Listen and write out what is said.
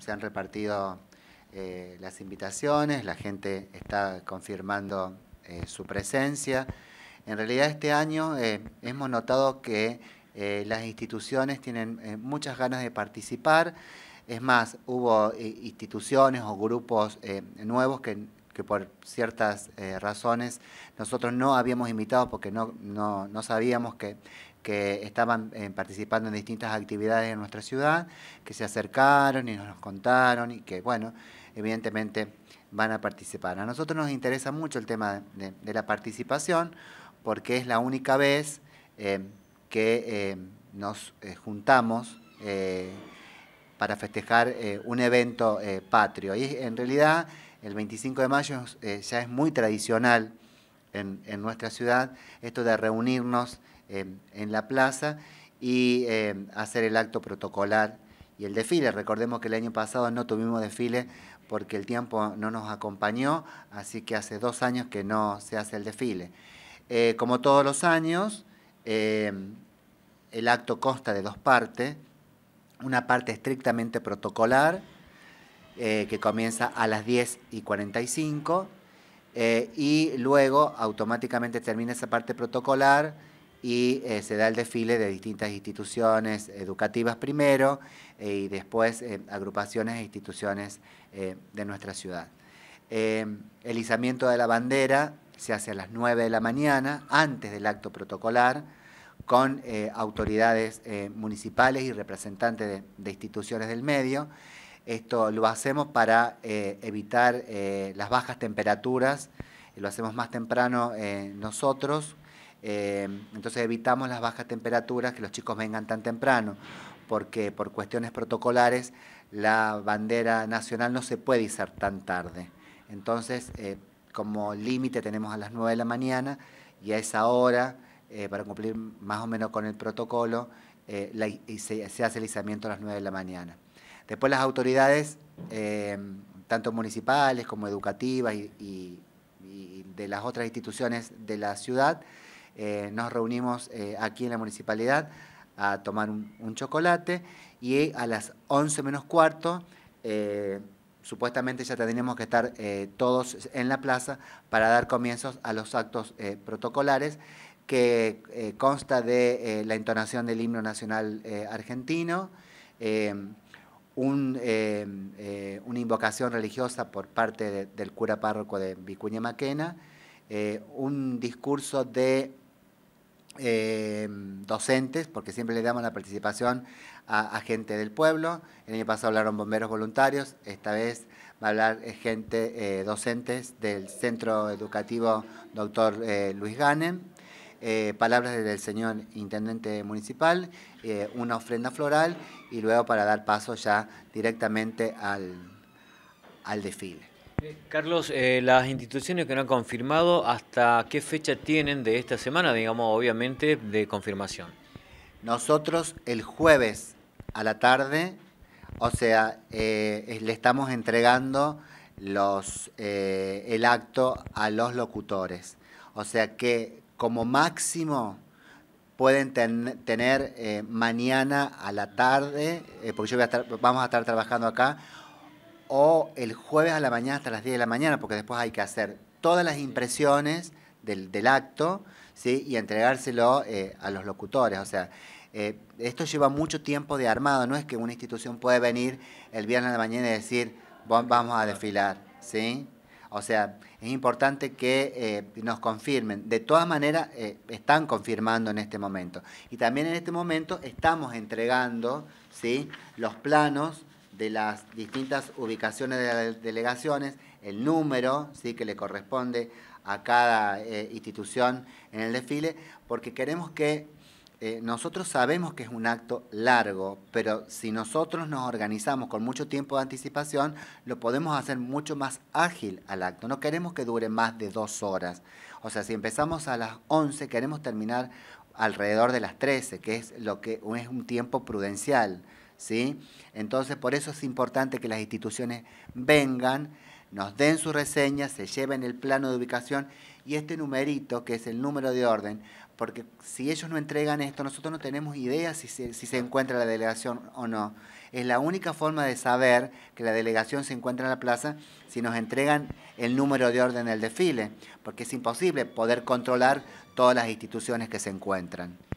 Se han, repartido eh, las invitaciones, la gente está confirmando eh, su presencia. En realidad este año eh, hemos notado que las instituciones tienen muchas ganas de participar. Es más, hubo instituciones o grupos nuevos que por ciertas razones nosotros no habíamos invitado porque no, no, no sabíamos que que estaban eh, participando en distintas actividades en nuestra ciudad, que se acercaron y nos contaron y que, bueno, evidentemente van a participar. A nosotros nos interesa mucho el tema de, la participación porque es la única vez eh, que eh, nos juntamos para festejar un evento patrio. Y en realidad el 25 de mayo ya es muy tradicional en nuestra ciudad esto de reunirnos en la plaza y eh, hacer el acto protocolar y el desfile. Recordemos que el año pasado no tuvimos desfile porque el tiempo no nos acompañó, así que hace dos años que no se hace el desfile. Eh, como todos los años, eh, el acto consta de dos partes, una parte estrictamente protocolar, que comienza a las 10 y 45, y luego automáticamente termina esa parte protocolar, y eh, se da el desfile de distintas instituciones educativas primero eh, y después eh, agrupaciones e instituciones de nuestra ciudad. el izamiento de la bandera se hace a las 9 de la mañana, antes del acto protocolar, con autoridades municipales y representantes de, instituciones del medio. Esto lo hacemos para evitar las bajas temperaturas, lo hacemos más temprano nosotros, Em, entonces evitamos las bajas temperaturas, que los chicos vengan tan temprano, porque por cuestiones protocolares la bandera nacional no se puede izar tan tarde. Entonces, eh, como límite tenemos a las 9 de la mañana y a esa hora, eh, para cumplir más o menos con el protocolo, eh, se, hace el izamiento a las 9 de la mañana. Después las autoridades, em, tanto municipales como educativas y de las otras instituciones de la ciudad, eh, nos reunimos eh, aquí en la municipalidad a tomar un, chocolate y a las 11 menos cuarto eh, supuestamente ya tendríamos que estar todos en la plaza para dar comienzos a los actos protocolares que consta de la entonación del himno nacional argentino, una invocación religiosa por parte del cura párroco de Vicuña Maquena, un discurso de Em, docentes, porque siempre le damos la participación a, gente del pueblo. El año pasado hablaron bomberos voluntarios, esta vez va a hablar eh, gente, eh, docentes del Centro Educativo Doctor eh, Luis Ganem, palabras del señor Intendente Municipal, una ofrenda floral y luego para dar paso ya directamente al, al desfile. Carlos, eh, las instituciones que no han confirmado, ¿hasta qué fecha tienen de esta semana, digamos, obviamente, de confirmación? Nosotros el jueves a la tarde, o sea, eh, le estamos entregando los, eh, el acto a los locutores. O sea que como máximo pueden tener mañana a la tarde, porque yo voy a estar, vamos a estar trabajando acá, o el jueves a la mañana hasta las 10 de la mañana, porque después hay que hacer todas las impresiones del, acto ¿sí? y entregárselo eh, a los locutores. O sea, eh, esto lleva mucho tiempo de armado, no es que una institución puede venir el viernes a la mañana y decir, vamos a desfilar. ¿sí? O sea, es importante que eh, nos confirmen. De todas maneras, están confirmando en este momento. Y también en este momento estamos entregando ¿sí? los planos de las distintas ubicaciones de las delegaciones, el número ¿sí? que le corresponde a cada eh, institución en el desfile, porque queremos que eh, nosotros sabemos que es un acto largo, pero si nosotros nos organizamos con mucho tiempo de anticipación, lo podemos hacer mucho más ágil al acto. No queremos que dure más de dos horas. O sea, si empezamos a las 11, queremos terminar alrededor de las 13, que es lo que es un tiempo prudencial. ¿sí? Entonces, por eso es importante que las instituciones vengan, nos den su reseña, se lleven el plano de ubicación y este numerito, que es el número de orden, porque si ellos no entregan esto, nosotros no tenemos idea si se, si se encuentra la delegación o no. Es la única forma de saber que la delegación se encuentra en la plaza si nos entregan el número de orden del desfile, porque es imposible poder controlar todas las instituciones que se encuentran.